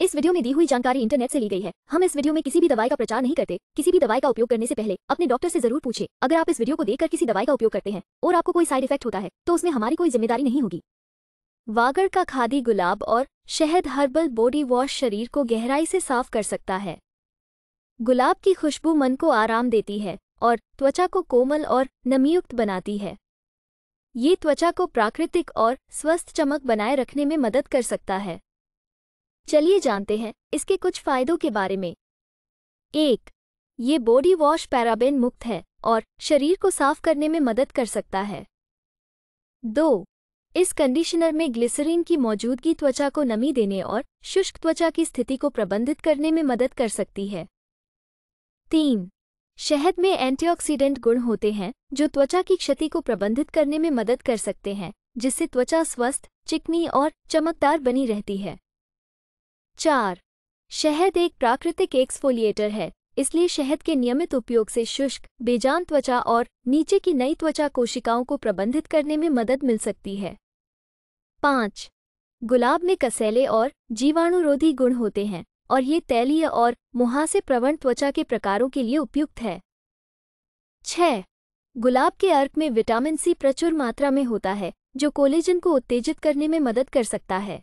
इस वीडियो में दी हुई जानकारी इंटरनेट से ली गई है हम इस वीडियो में किसी भी दवाई का प्रचार नहीं करते किसी भी दवाई का उपयोग करने से पहले अपने डॉक्टर से जरूर पूछे अगर आप इस वीडियो को देखकर किसी दवाई का उपयोग करते हैं और आपको कोई साइड इफेक्ट होता है तो उसमें हमारी कोई जिम्मेदारी नहीं होगी वागड़ का खादी गुलाब और शहद हर्बल बॉडी वॉश शरीर को गहराई से साफ कर सकता है गुलाब की खुशबू मन को आराम देती है और त्वचा को कोमल और नमीयुक्त बनाती है ये त्वचा को प्राकृतिक और स्वस्थ चमक बनाए रखने में मदद कर सकता है चलिए जानते हैं इसके कुछ फायदों के बारे में एक ये बॉडी वॉश पैराबेन मुक्त है और शरीर को साफ करने में मदद कर सकता है दो इस कंडीशनर में ग्लिसरीन की मौजूदगी त्वचा को नमी देने और शुष्क त्वचा की स्थिति को प्रबंधित करने में मदद कर सकती है तीन शहद में एंटीऑक्सीडेंट गुण होते हैं जो त्वचा की क्षति को प्रबंधित करने में मदद कर सकते हैं जिससे त्वचा स्वस्थ चिकनी और चमकदार बनी रहती है चार शहद एक प्राकृतिक एक्सफोलिएटर है इसलिए शहद के नियमित उपयोग से शुष्क बेजान त्वचा और नीचे की नई त्वचा कोशिकाओं को प्रबंधित करने में मदद मिल सकती है पाँच गुलाब में कसैले और जीवाणुरोधी गुण होते हैं और ये तैलीय और मुहासे प्रवण त्वचा के प्रकारों के लिए उपयुक्त है छ गुलाब के अर्क में विटामिन सी प्रचुर मात्रा में होता है जो कोलेजन को उत्तेजित करने में मदद कर सकता है